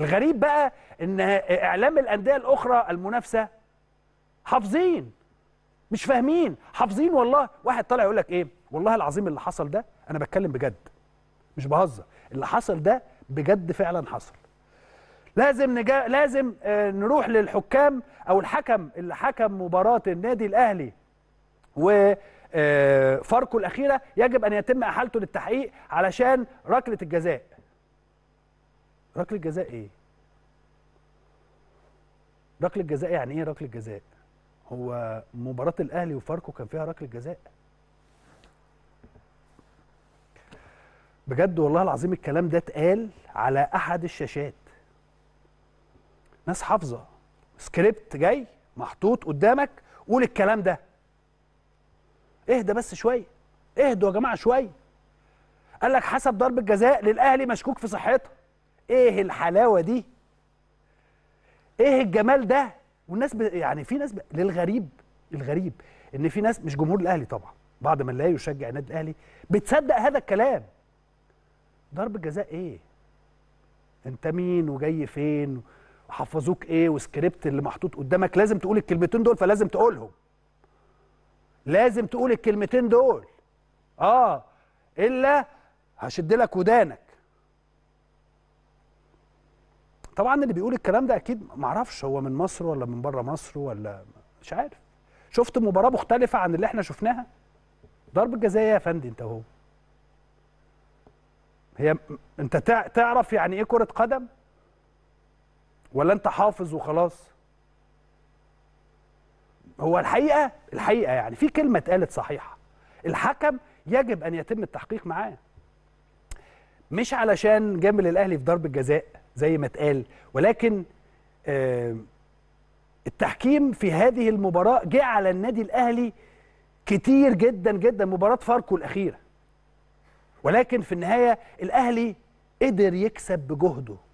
الغريب بقى ان اعلام الانديه الاخرى المنافسه حافظين مش فاهمين حافظين والله واحد طالع يقول لك ايه والله العظيم اللي حصل ده انا بتكلم بجد مش بهزر اللي حصل ده بجد فعلا حصل لازم نجا... لازم آه، نروح للحكام او الحكم اللي حكم مباراه النادي الاهلي و آه، الاخيره يجب ان يتم احالته للتحقيق علشان ركله الجزاء ركله جزاء ايه ركله جزاء يعني ايه ركله جزاء هو مباراه الاهلي وفاركو كان فيها ركله جزاء بجد والله العظيم الكلام ده اتقال على احد الشاشات ناس حافظه سكريبت جاي محطوط قدامك قول الكلام ده اهدى بس شويه اهدوا يا جماعه شويه قال لك حسب ضرب الجزاء للاهلي مشكوك في صحتها ايه الحلاوه دي ايه الجمال ده والناس ب... يعني في ناس ب... للغريب الغريب ان في ناس مش جمهور الاهلي طبعا بعض من لا يشجع النادي الاهلي بتصدق هذا الكلام ضرب جزاء ايه انت مين وجاي فين وحفظوك ايه وسكريبت اللي محطوط قدامك لازم تقول الكلمتين دول فلازم تقولهم لازم تقول الكلمتين دول اه الا هشد لك ودانك طبعا اللي بيقول الكلام ده اكيد معرفش هو من مصر ولا من بره مصر ولا مش عارف شفت مباراه مختلفه عن اللي احنا شفناها ضربه الجزاء يا فندم انت اهو هي انت تعرف يعني ايه كره قدم ولا انت حافظ وخلاص هو الحقيقه الحقيقه يعني في كلمه اتقالت صحيحه الحكم يجب ان يتم التحقيق معاه مش علشان جامل الاهلي في ضربه جزاء زي ما اتقال ولكن آه، التحكيم في هذه المباراه جه على النادي الاهلي كتير جدا جدا مباراه فاركو الاخيره ولكن في النهايه الاهلي قدر يكسب بجهده